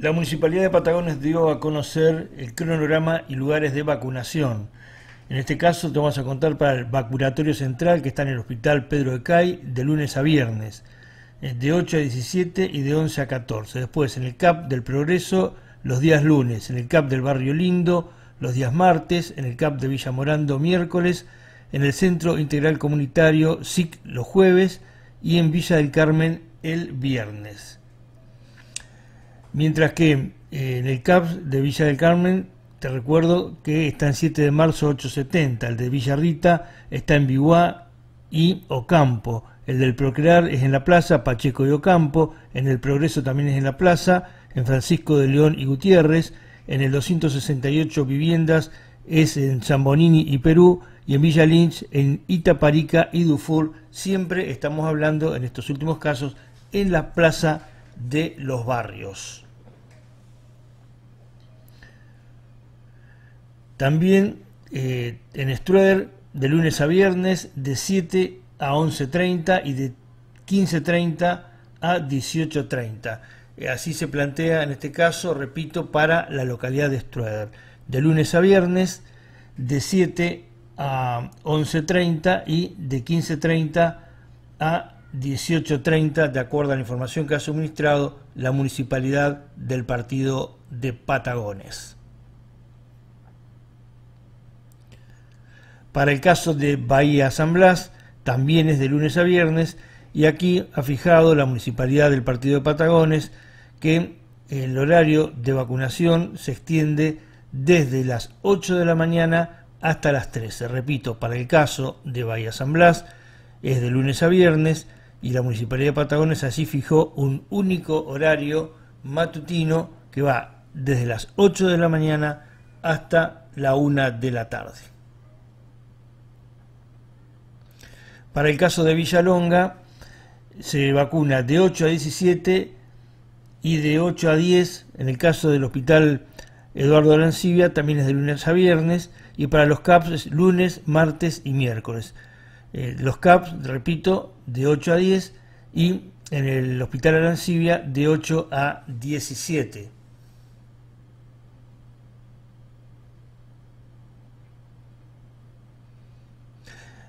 La Municipalidad de Patagones dio a conocer el cronograma y lugares de vacunación. En este caso te vamos a contar para el vacunatorio central que está en el Hospital Pedro de Cay de lunes a viernes, eh, de 8 a 17 y de 11 a 14. Después en el CAP del Progreso los días lunes, en el CAP del Barrio Lindo los días martes, en el CAP de Villa Morando miércoles, en el Centro Integral Comunitario SIC los jueves y en Villa del Carmen el viernes. Mientras que eh, en el CAPS de Villa del Carmen, te recuerdo que está en 7 de marzo 870, el de Villa está en Biguá y Ocampo, el del Procrear es en la plaza Pacheco y Ocampo, en el Progreso también es en la plaza, en Francisco de León y Gutiérrez, en el 268 viviendas es en Zambonini y Perú, y en Villa Lynch, en Itaparica y Dufour, siempre estamos hablando en estos últimos casos en la plaza de los barrios. También eh, en Struer de lunes a viernes de 7 a 11.30 y de 15.30 a 18.30. Eh, así se plantea en este caso, repito, para la localidad de Struder De lunes a viernes de 7 a 11.30 y de 15.30 a 18.30, de acuerdo a la información que ha suministrado la municipalidad del partido de Patagones. Para el caso de Bahía San Blas, también es de lunes a viernes, y aquí ha fijado la municipalidad del partido de Patagones que el horario de vacunación se extiende desde las 8 de la mañana hasta las 13. Repito, para el caso de Bahía San Blas, es de lunes a viernes, y la Municipalidad de Patagones así fijó un único horario matutino que va desde las 8 de la mañana hasta la 1 de la tarde. Para el caso de Villalonga, se vacuna de 8 a 17 y de 8 a 10. En el caso del hospital Eduardo Lancibia, también es de lunes a viernes. Y para los CAPS es lunes, martes y miércoles. Eh, los CAPS, repito, de 8 a 10 y en el Hospital Arancibia de 8 a 17.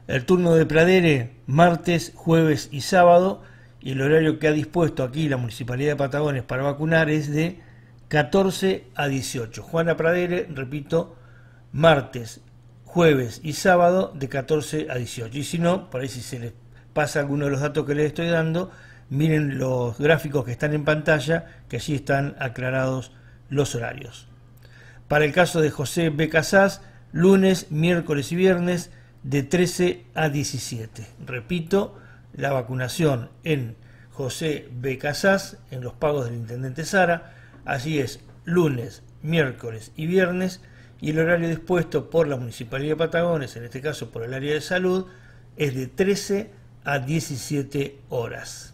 El turno de Pradere, martes, jueves y sábado, y el horario que ha dispuesto aquí la Municipalidad de Patagones para vacunar es de 14 a 18. Juana Pradere, repito, martes, jueves y sábado de 14 a 18. Y si no, por ahí si se les pasa alguno de los datos que les estoy dando, miren los gráficos que están en pantalla, que allí están aclarados los horarios. Para el caso de José B. Casas, lunes, miércoles y viernes de 13 a 17. Repito, la vacunación en José B. Casas, en los pagos del intendente Sara, así es, lunes, miércoles y viernes y el horario dispuesto por la Municipalidad de Patagones, en este caso por el área de salud, es de 13 a 17 horas.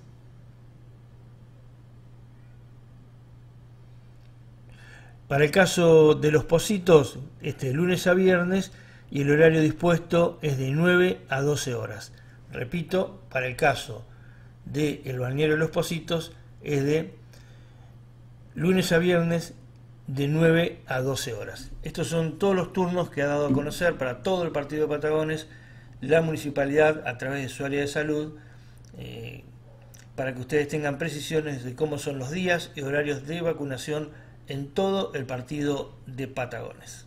Para el caso de los positos, este lunes a viernes, y el horario dispuesto es de 9 a 12 horas. Repito, para el caso del el balneario de los positos es de lunes a viernes de 9 a 12 horas. Estos son todos los turnos que ha dado a conocer para todo el partido de Patagones la municipalidad a través de su área de salud, eh, para que ustedes tengan precisiones de cómo son los días y horarios de vacunación en todo el partido de Patagones.